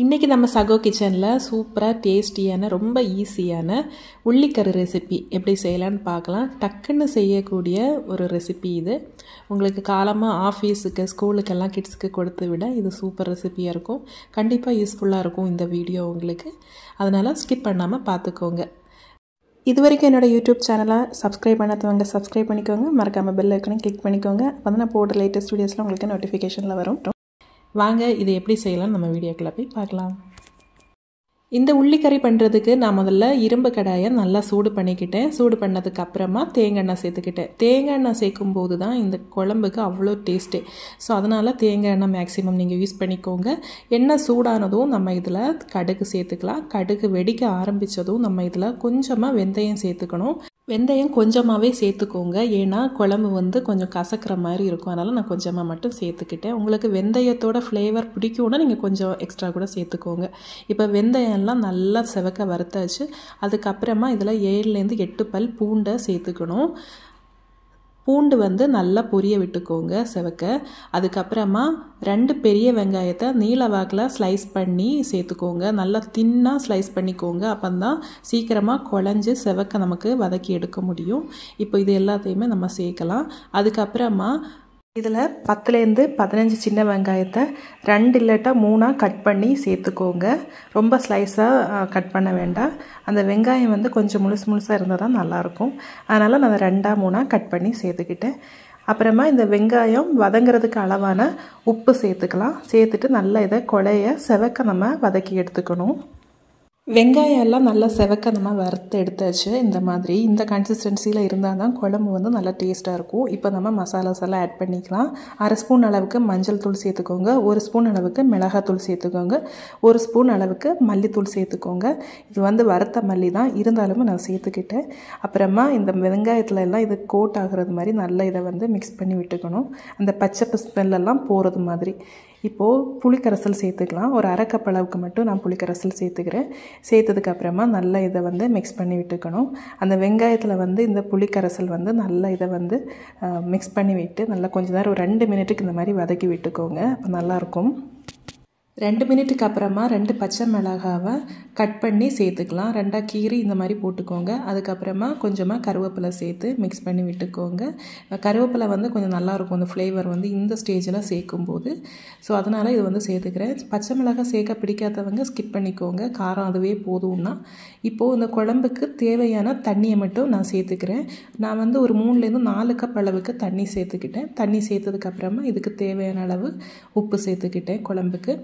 இன்றைக்கி நம்ம சகோ கிச்சனில் சூப்பராக டேஸ்டியான ரொம்ப ஈஸியான உள்ளிக்கரு ரெசிபி எப்படி செய்யலான்னு பார்க்கலாம் டக்குன்னு செய்யக்கூடிய ஒரு ரெசிபி இது உங்களுக்கு காலமாக ஆஃபீஸுக்கு ஸ்கூலுக்கெல்லாம் கிட்ஸுக்கு கொடுத்து விட இது சூப்பர் ரெசிபியாக இருக்கும் கண்டிப்பாக யூஸ்ஃபுல்லாக இருக்கும் இந்த வீடியோ உங்களுக்கு அதனால் ஸ்கிப் பண்ணாமல் பார்த்துக்கோங்க இது வரைக்கும் என்னோடய யூடியூப் சேனலை சப்ஸ்கிரைப் பண்ணாதவங்க சப்ஸ்கிரைப் பண்ணிக்கோங்க மறக்காமல் பெல் ஐக்கனை கிளிக் பண்ணிக்கோங்க அப்போ தான் நான் போடுற லேட்டஸ்ட் வீடியோஸில் உங்களுக்கு நோட்டிஃபிகேஷனில் வரும் வாங்க இதை எப்படி செய்யலாம்னு நம்ம வீடியோக்குள்ள போய் பார்க்கலாம் இந்த உள்ளிக்கறி பண்ணுறதுக்கு நான் முதல்ல இரும்பு கடாயை நல்லா சூடு பண்ணிக்கிட்டேன் சூடு பண்ணதுக்கு அப்புறமா தேங்காய் எண்ணெய் சேர்த்துக்கிட்டேன் தேங்காய் எண்ணெய் சேர்க்கும் போது தான் இந்த குழம்புக்கு அவ்வளோ டேஸ்ட்டு ஸோ அதனால் தேங்காய் எண்ணெய் மேக்ஸிமம் நீங்கள் யூஸ் பண்ணிக்கோங்க எண்ணெய் சூடானதும் நம்ம இதில் கடுகு சேர்த்துக்கலாம் கடுகு வெடிக்க ஆரம்பித்ததும் நம்ம இதில் கொஞ்சமாக வெந்தயம் சேர்த்துக்கணும் வெந்தயம் கொஞ்சமாகவே சேர்த்துக்கோங்க ஏன்னா குழம்பு வந்து கொஞ்சம் கசக்கிற மாதிரி இருக்கும் அதனால் நான் கொஞ்சமாக மட்டும் சேர்த்துக்கிட்டேன் உங்களுக்கு வெந்தயத்தோட ஃப்ளேவர் பிடிக்கும்னா நீங்கள் கொஞ்சம் எக்ஸ்ட்ரா கூட சேர்த்துக்கோங்க இப்போ வெந்தயம்லாம் நல்லா செவக்க வறுத்தாச்சு அதுக்கப்புறமா இதில் ஏழுலேருந்து எட்டு பல் பூண்டை சேர்த்துக்கணும் பூண்டு வந்து நல்லா பொரிய விட்டுக்கோங்க செவக்க அதுக்கப்புறமா ரெண்டு பெரிய வெங்காயத்தை நீல வாக்கில் ஸ்லைஸ் பண்ணி சேர்த்துக்கோங்க நல்லா தின்னாக ஸ்லைஸ் பண்ணிக்கோங்க அப்போ தான் சீக்கிரமாக குழஞ்சி செவக்க நமக்கு வதக்கி எடுக்க முடியும் இப்போ இது எல்லாத்தையுமே நம்ம சேர்க்கலாம் அதுக்கப்புறமா இதில் பத்துலேருந்து பதினஞ்சு சின்ன வெங்காயத்தை ரெண்டு இல்லட்டா மூணாக கட் பண்ணி சேர்த்துக்கோங்க ரொம்ப ஸ்லைஸாக கட் பண்ண வேண்டாம் அந்த வெங்காயம் வந்து கொஞ்சம் முழுசு முழுசாக இருந்தால் தான் நல்லாயிருக்கும் அதனால் நான் ரெண்டாக மூணாக கட் பண்ணி சேர்த்துக்கிட்டேன் அப்புறமா இந்த வெங்காயம் வதங்கிறதுக்கு அளவான உப்பு சேர்த்துக்கலாம் சேர்த்துட்டு நல்லா இதை கொலையை செவக்க நம்ம வதக்கி எடுத்துக்கணும் வெங்காயம் எல்லாம் நல்லா செவக்க நம்ம வறுத்து எடுத்தாச்சு இந்த மாதிரி இந்த கன்சிஸ்டன்சியில் இருந்தால் தான் குழம்பு வந்து நல்லா டேஸ்ட்டாக இருக்கும் இப்போ நம்ம மசாலாஸ் எல்லாம் ஆட் பண்ணிக்கலாம் அரை ஸ்பூன் அளவுக்கு மஞ்சள் தூள் சேர்த்துக்கோங்க ஒரு ஸ்பூன் அளவுக்கு மிளகாத்தூள் சேர்த்துக்கோங்க ஒரு ஸ்பூன் அளவுக்கு மல்லித்தூள் சேர்த்துக்கோங்க இது வந்து வறுத்த மல்லி தான் இருந்தாலும் நான் சேர்த்துக்கிட்டேன் அப்புறமா இந்த வெங்காயத்தில் எல்லாம் இது கோட் ஆகிறது மாதிரி நல்லா இதை வந்து மிக்ஸ் பண்ணி விட்டுக்கணும் அந்த பச்சை ஸ்மெல்லாம் போகிறது மாதிரி இப்போது புளிக்கரைசல் சேர்த்துக்கலாம் ஒரு அரைக்கப் அளவுக்கு மட்டும் நான் புளிக்கரைசல் சேர்த்துக்கிறேன் சேர்த்ததுக்கப்புறமா நல்லா இதை வந்து மிக்ஸ் பண்ணி விட்டுக்கணும் அந்த வெங்காயத்தில் வந்து இந்த புளிக்கரைசல் வந்து நல்லா இதை வந்து மிக்ஸ் பண்ணி விட்டு நல்லா கொஞ்சம் நேரம் ஒரு ரெண்டு மினிட்டுக்கு இந்த மாதிரி வதக்கி விட்டுக்கோங்க அப்போ நல்லாயிருக்கும் ரெண்டு மினிட்டுக்கு அப்புறமா ரெண்டு பச்சை மிளகாவை கட் பண்ணி சேர்த்துக்கலாம் ரெண்டாக கீரி இந்த மாதிரி போட்டுக்கோங்க அதுக்கப்புறமா கொஞ்சமாக கருவேப்பிலை சேர்த்து மிக்ஸ் பண்ணி விட்டுக்கோங்க கருவேப்பிலை வந்து கொஞ்சம் நல்லாயிருக்கும் அந்த ஃப்ளேவர் வந்து இந்த ஸ்டேஜில் சேர்க்கும் போது ஸோ அதனால் இது வந்து சேர்த்துக்கிறேன் பச்சை மிளகாய் சேர்க்க பிடிக்காதவங்க ஸ்கிப் பண்ணிக்கோங்க காரம் அதுவே போதும்னா இப்போது இந்த குழம்புக்கு தேவையான தண்ணியை மட்டும் நான் சேர்த்துக்கிறேன் நான் வந்து ஒரு மூணுலேருந்து நாலு கப் அளவுக்கு தண்ணி சேர்த்துக்கிட்டேன் தண்ணி சேர்த்ததுக்கப்புறமா இதுக்கு தேவையான அளவு உப்பு சேர்த்துக்கிட்டேன் குழம்புக்கு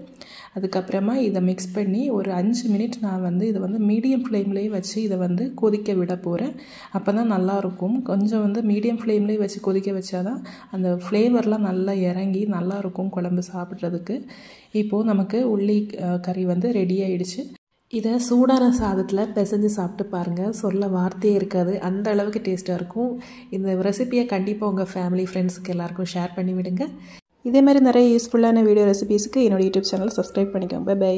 அதுக்கப்புறமா இதை மிக்ஸ் பண்ணி ஒரு அஞ்சு மினிட் நான் வந்து இதை வந்து மீடியம் ஃப்ளேம்லேயே வச்சு இதை வந்து கொதிக்க விட போகிறேன் அப்போ தான் நல்லாயிருக்கும் கொஞ்சம் வந்து மீடியம் ஃப்ளேம்லேயே வச்சு கொதிக்க வச்சா தான் அந்த ஃப்ளேவர்லாம் நல்லா இறங்கி நல்லாயிருக்கும் குழம்பு சாப்பிட்றதுக்கு இப்போது நமக்கு உள்ளி கறி வந்து ரெடி ஆயிடுச்சு இதை சூடான சாதத்தில் பிசைஞ்சு சாப்பிட்டு பாருங்கள் சொல்ல வார்த்தையே இருக்காது அந்த அளவுக்கு டேஸ்ட்டாக இருக்கும் இந்த ரெசிப்பியை கண்டிப்பாக உங்கள் ஃபேமிலி ஃப்ரெண்ட்ஸுக்கு எல்லாேருக்கும் ஷேர் பண்ணிவிடுங்க இதே மாதிரி நிறைய யூஸ்ஃபுல்லான வீடியோ ரெசிபீஸுக்கு என்னோடய யூடியூப் சேனல் சப்ஸ்கிரைப் பண்ணிக்கோங்க பை